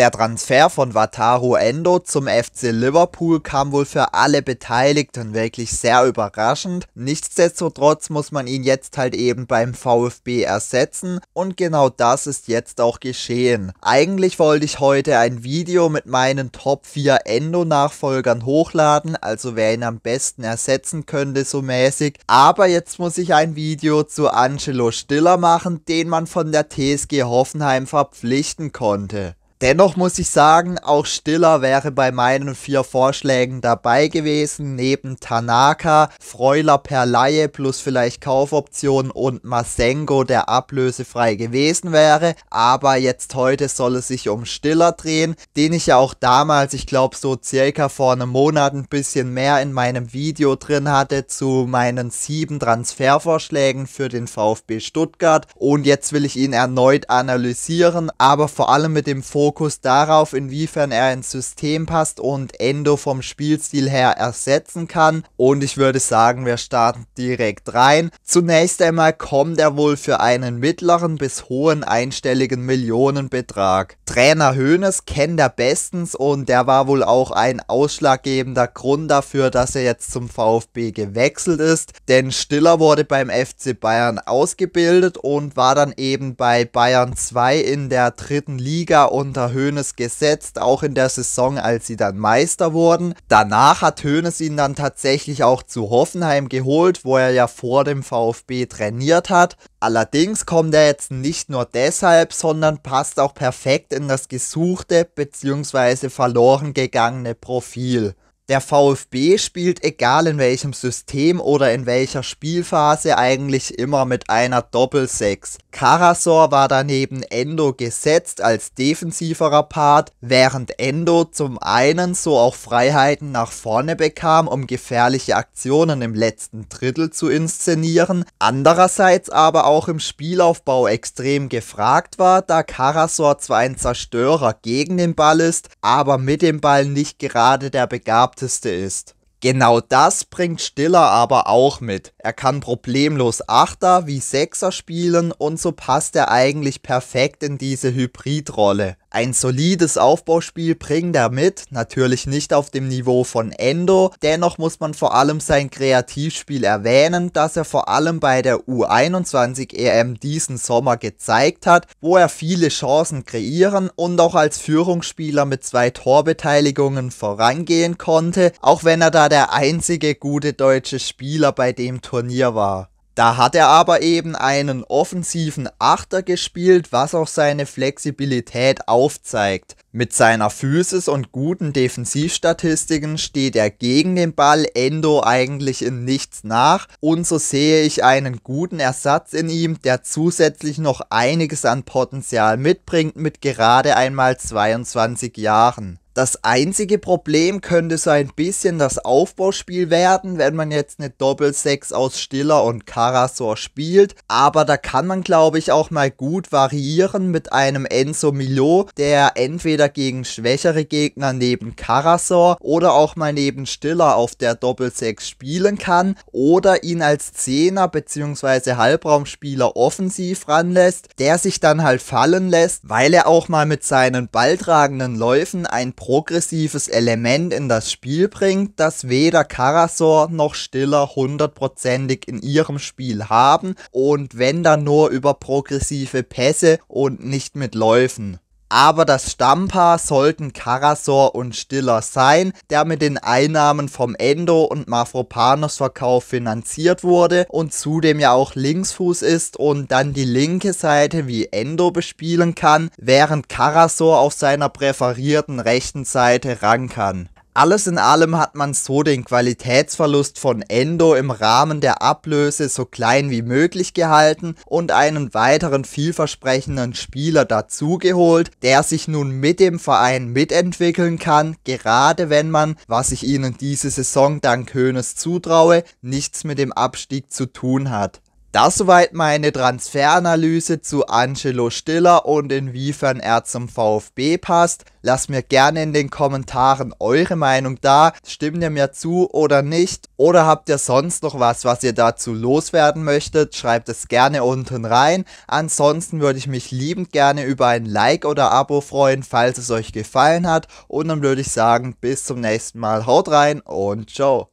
Der Transfer von Wataru Endo zum FC Liverpool kam wohl für alle Beteiligten wirklich sehr überraschend. Nichtsdestotrotz muss man ihn jetzt halt eben beim VfB ersetzen und genau das ist jetzt auch geschehen. Eigentlich wollte ich heute ein Video mit meinen Top 4 Endo-Nachfolgern hochladen, also wer ihn am besten ersetzen könnte so mäßig, aber jetzt muss ich ein Video zu Angelo Stiller machen, den man von der TSG Hoffenheim verpflichten konnte. Dennoch muss ich sagen, auch Stiller wäre bei meinen vier Vorschlägen dabei gewesen, neben Tanaka, Freuler per Laie plus vielleicht Kaufoption und Masengo, der ablösefrei gewesen wäre. Aber jetzt heute soll es sich um Stiller drehen, den ich ja auch damals, ich glaube so circa vor einem Monat ein bisschen mehr in meinem Video drin hatte zu meinen sieben Transfervorschlägen für den VfB Stuttgart. Und jetzt will ich ihn erneut analysieren, aber vor allem mit dem Fokus Fokus darauf, inwiefern er ins System passt und Endo vom Spielstil her ersetzen kann. Und ich würde sagen, wir starten direkt rein. Zunächst einmal kommt er wohl für einen mittleren bis hohen einstelligen Millionenbetrag. Trainer Hoeneß kennt er bestens und der war wohl auch ein ausschlaggebender Grund dafür, dass er jetzt zum VfB gewechselt ist, denn Stiller wurde beim FC Bayern ausgebildet und war dann eben bei Bayern 2 in der dritten Liga unter unter Hoeneß gesetzt, auch in der Saison, als sie dann Meister wurden. Danach hat Hoeneß ihn dann tatsächlich auch zu Hoffenheim geholt, wo er ja vor dem VfB trainiert hat. Allerdings kommt er jetzt nicht nur deshalb, sondern passt auch perfekt in das gesuchte bzw. verloren gegangene Profil der VfB spielt, egal in welchem System oder in welcher Spielphase, eigentlich immer mit einer Doppelsechs. Karasor war daneben Endo gesetzt als defensiverer Part, während Endo zum einen so auch Freiheiten nach vorne bekam, um gefährliche Aktionen im letzten Drittel zu inszenieren, andererseits aber auch im Spielaufbau extrem gefragt war, da Karasor zwar ein Zerstörer gegen den Ball ist, aber mit dem Ball nicht gerade der begabte Leichteste ist. Genau das bringt Stiller aber auch mit. Er kann problemlos Achter wie Sechser spielen und so passt er eigentlich perfekt in diese Hybridrolle. Ein solides Aufbauspiel bringt er mit, natürlich nicht auf dem Niveau von Endo, dennoch muss man vor allem sein Kreativspiel erwähnen, das er vor allem bei der U21 EM e diesen Sommer gezeigt hat, wo er viele Chancen kreieren und auch als Führungsspieler mit zwei Torbeteiligungen vorangehen konnte, auch wenn er da der einzige gute deutsche Spieler bei dem Turnier war. Da hat er aber eben einen offensiven Achter gespielt, was auch seine Flexibilität aufzeigt. Mit seiner Physis und guten Defensivstatistiken steht er gegen den Ball Endo eigentlich in nichts nach und so sehe ich einen guten Ersatz in ihm, der zusätzlich noch einiges an Potenzial mitbringt mit gerade einmal 22 Jahren. Das einzige Problem könnte so ein bisschen das Aufbauspiel werden, wenn man jetzt eine Doppel-6 aus Stiller und Karasor spielt. Aber da kann man, glaube ich, auch mal gut variieren mit einem Enzo Milo, der entweder gegen schwächere Gegner neben Karasor oder auch mal neben Stiller auf der Doppel-6 spielen kann oder ihn als Zehner bzw. Halbraumspieler offensiv ranlässt, der sich dann halt fallen lässt, weil er auch mal mit seinen balltragenden Läufen ein Problem progressives Element in das Spiel bringt, das weder Karasor noch Stiller hundertprozentig in ihrem Spiel haben und wenn dann nur über progressive Pässe und nicht mit Läufen aber das Stammpaar sollten Karasor und Stiller sein, der mit den Einnahmen vom Endo- und Mafropanos-Verkauf finanziert wurde und zudem ja auch Linksfuß ist und dann die linke Seite wie Endo bespielen kann, während Karasor auf seiner präferierten rechten Seite rankern. Alles in allem hat man so den Qualitätsverlust von Endo im Rahmen der Ablöse so klein wie möglich gehalten und einen weiteren vielversprechenden Spieler dazugeholt, der sich nun mit dem Verein mitentwickeln kann, gerade wenn man, was ich ihnen diese Saison dank Hönes zutraue, nichts mit dem Abstieg zu tun hat. Das soweit meine Transferanalyse zu Angelo Stiller und inwiefern er zum VfB passt. Lasst mir gerne in den Kommentaren eure Meinung da. Stimmt ihr mir zu oder nicht? Oder habt ihr sonst noch was, was ihr dazu loswerden möchtet? Schreibt es gerne unten rein. Ansonsten würde ich mich liebend gerne über ein Like oder Abo freuen, falls es euch gefallen hat. Und dann würde ich sagen, bis zum nächsten Mal. Haut rein und ciao.